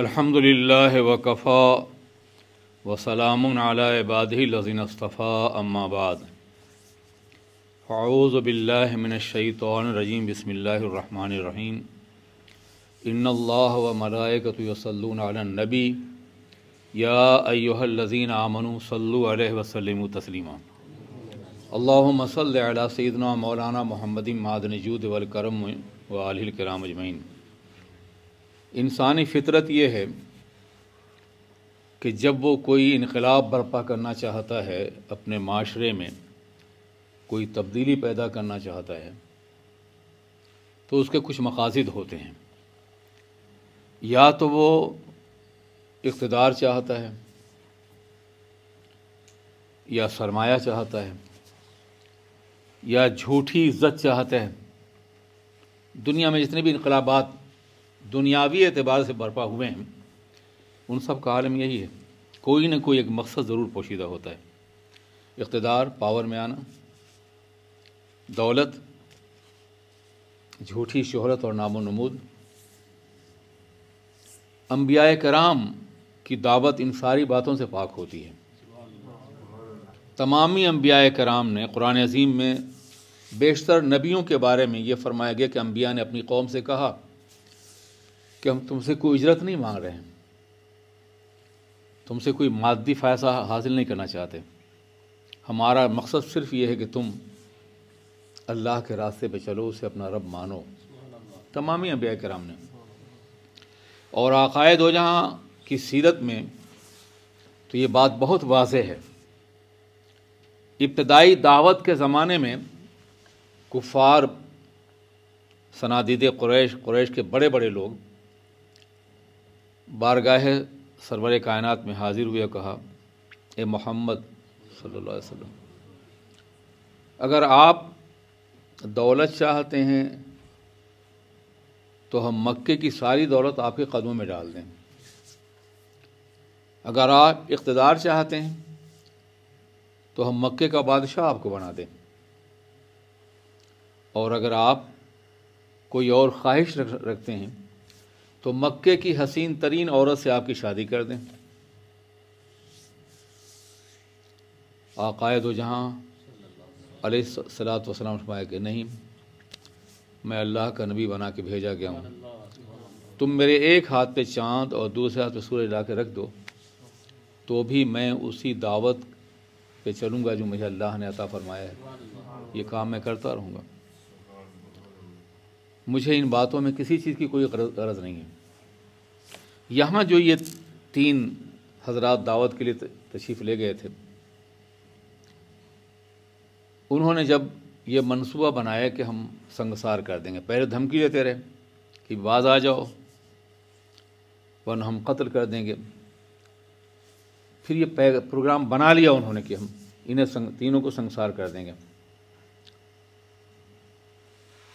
अल्हम्दुलिल्लाह वकफ़ा वसलाम अलाबादीज़ीनस्तफ़ा अम्माबाद फ़ाऊज़बिल्लिमिनशैतरजीम बसमीम इन व मलाकत वसलनबी या अयोहलज़ीन आमनु सल्लु वसलम तस्लिमा अल्लाम सल सैदना मौलाना मोहम्मद मादन जूद वलकरम वाल कराम अजमैन इंसानी फितरत ये है कि जब वो कोई इनकलाब बर्पा करना चाहता है अपने माशरे में कोई तब्दीली पैदा करना चाहता है तो उसके कुछ मकासद होते हैं या तो वो इकतदार चाहता है या सरमाया चाहता है या झूठी इज्जत चाहता है दुनिया में जितने भी इनकलाबात दुनियावी एतबार से बरपा हुए हैं उन सब का आलम यही है कोई ना कोई एक मकसद ज़रूर पोशीदा होता है इकतदार पावर में आना दौलत झूठी शहरत और नामो नमूद अम्बिया कराम की दावत इन सारी बातों से पाक होती है तमामी अम्बिया कराम ने कुरान अजीम में बेशतर नबियों के बारे में ये फरमाया गया कि अम्बिया ने अपनी कौम से कहा कि हम तुमसे कोई इजरत नहीं मांग रहे हैं तुमसे कोई मादी फ़ायदा हासिल नहीं करना चाहते हमारा मकसद सिर्फ ये है कि तुम अल्लाह के रास्ते पे चलो उसे अपना रब मानो तमामी अब्या कराम ने और अकायद हो जहाँ की सीरत में तो ये बात बहुत वाज है इब्तदाई दावत के ज़माने में कुफार सनादीद क्रैश क्रैश के बड़े बड़े लोग बारगाह सरवर कायनात में हाजिर हुए कहा ए मोहम्मद सल्लल्लाहु अलैहि वसल्लम अगर आप दौलत चाहते हैं तो हम मक्के की सारी दौलत आपके कदमों में डाल दें अगर आप इकतदार चाहते हैं तो हम मक्के का बादशाह आपको बना दें और अगर आप कोई और ख्वाहिश रख रखते हैं तो मक्के की हसीन तरीन औरत से आपकी शादी कर दें आकायद जहाँ सलात वसलाम फरमाया कि नहीं मैं अल्लाह का नबी बना के भेजा गया हूँ तुम मेरे एक हाथ पे चांद और दूसरे हाथ पे सूरज ला के रख दो तो भी मैं उसी दावत पे चलूँगा जो मुझे अल्लाह ने अता फरमाया है ये काम मैं करता रहूँगा मुझे इन बातों में किसी चीज़ की कोई गरज नहीं है यहाँ जो ये तीन हजरात दावत के लिए तशरीफ़ ले गए थे उन्होंने जब ये मनसूबा बनाया कि हम संगसार कर देंगे पहले धमकी देते रहे कि बाज आ जाओ वन हम कत्ल कर देंगे फिर ये प्रोग्राम बना लिया उन्होंने कि हम इन्हें संग, तीनों को संसार कर देंगे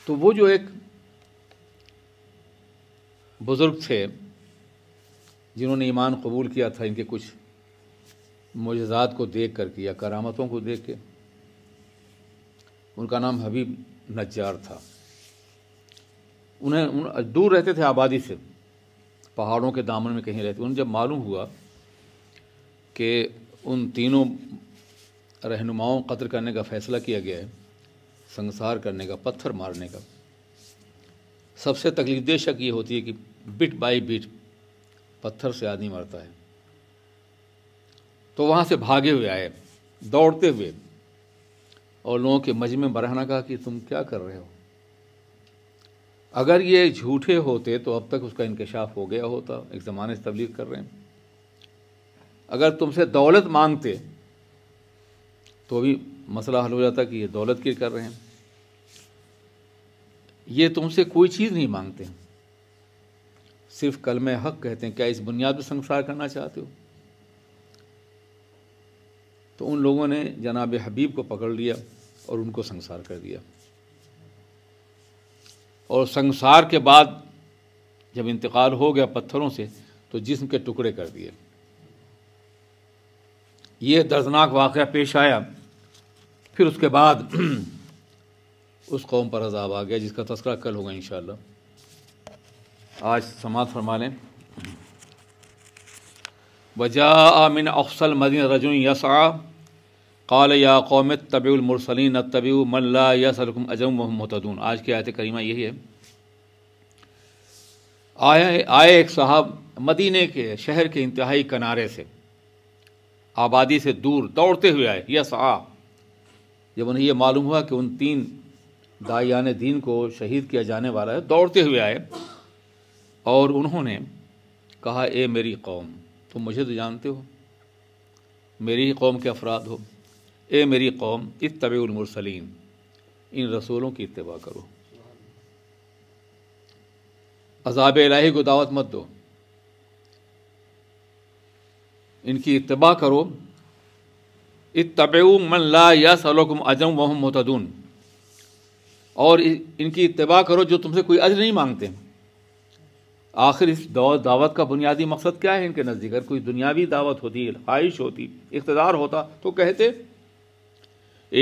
तो वो जो एक बुज़ुर्ग थे जिन्होंने ईमान कबूल किया था इनके कुछ मुजजात को देख कर के या करामतों को देख के उनका नाम हबीब नज्जार था उन्हें उन, दूर रहते थे आबादी से पहाड़ों के दामन में कहीं रहते उन्हें जब मालूम हुआ कि उन तीनों रहनुमाओं कत्ल करने का फ़ैसला किया गया है संसार करने का पत्थर मारने का सबसे तकलीफ शक ये होती है कि बिट बाई बिट पत्थर से आदमी मरता है तो वहाँ से भागे हुए आए दौड़ते हुए और लोगों के मजमे बरहना कहा कि तुम क्या कर रहे हो अगर ये झूठे होते तो अब तक उसका इंकशाफ हो गया होता एक ज़माने से तबलीग कर रहे हैं अगर तुमसे दौलत मांगते तो भी मसला हल हो जाता कि ये दौलत के कर रहे हैं ये तुमसे कोई चीज़ नहीं मांगते हैं सिर्फ कलम हक कहते हैं क्या इस बुनियाद पर संसार करना चाहते हो तो उन लोगों ने जनाब हबीब को पकड़ लिया और उनको संसार कर दिया और संसार के बाद जब इंतकाल हो गया पत्थरों से तो जिस्म के टुकड़े कर दिए ये दर्दनाक वाक़ पेश आया फिर उसके बाद उस कौम पर अजाब आ गया जिसका तस्करा कल होगा इन आज समाज फरमा लें वजा आमिन अफसल मदीन रजू यसा कल या कौम तबीमरसलिन तबी मल्ला यसलकुम अजम आज की आयत करीमा यही है आए आए एक साहब मदीने के शहर के इंतहाई किनारे से आबादी से दूर दौड़ते हुए आए यस आ जब उन्हें यह मालूम हुआ कि उन तीन दायान दीन को शहीद किया जाने वाला है दौड़ते हुए आए और उन्होंने कहा ए मेरी कौम तुम मुझे तो जानते हो मेरी ही कौम के अफराद हो ए मेरी कौम इस तबीमसलीम इन रसूलों की इतवा करो अजाब इलाही को दावत मत दो इनकी इतबा करो इतबे मन ला या सलोकुम अजम वहम मतदून और इनकी इतबा करो जो तुमसे कोई अज नहीं मांगते हैं आखिर इस दावत का बुनियादी मकसद क्या है इनके नज़दीक अगर कोई दुनियावी दावत होती ख्वाहिश होती इकतदार होता तो कहते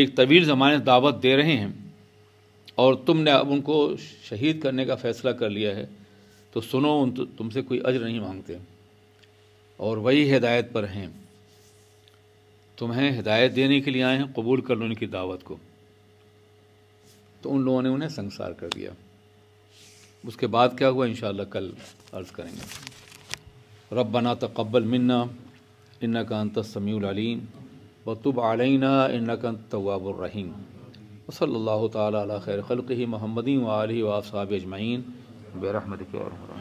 एक तवील ज़माने दावत दे रहे हैं और तुमने अब उनको शहीद करने का फ़ैसला कर लिया है तो सुनो उन तुमसे कोई अज्र नहीं मांगते और वही हिदायत पर हैं तुम्हें हिदायत देने के लिए आए हैं कबूल कर लो उनकी दावत को तो उन लोगों ने उन्हें संसार कर दिया उसके बाद क्या हुआ इन कल अर्ज़ करेंगे रब बना तकबल मन्ना इन्ना का अंत समीम तुब आलना इन्ना का तवाबरहीम वसल तैर खैर ही महमदी वाल वाब अजमैन बेरहमद के और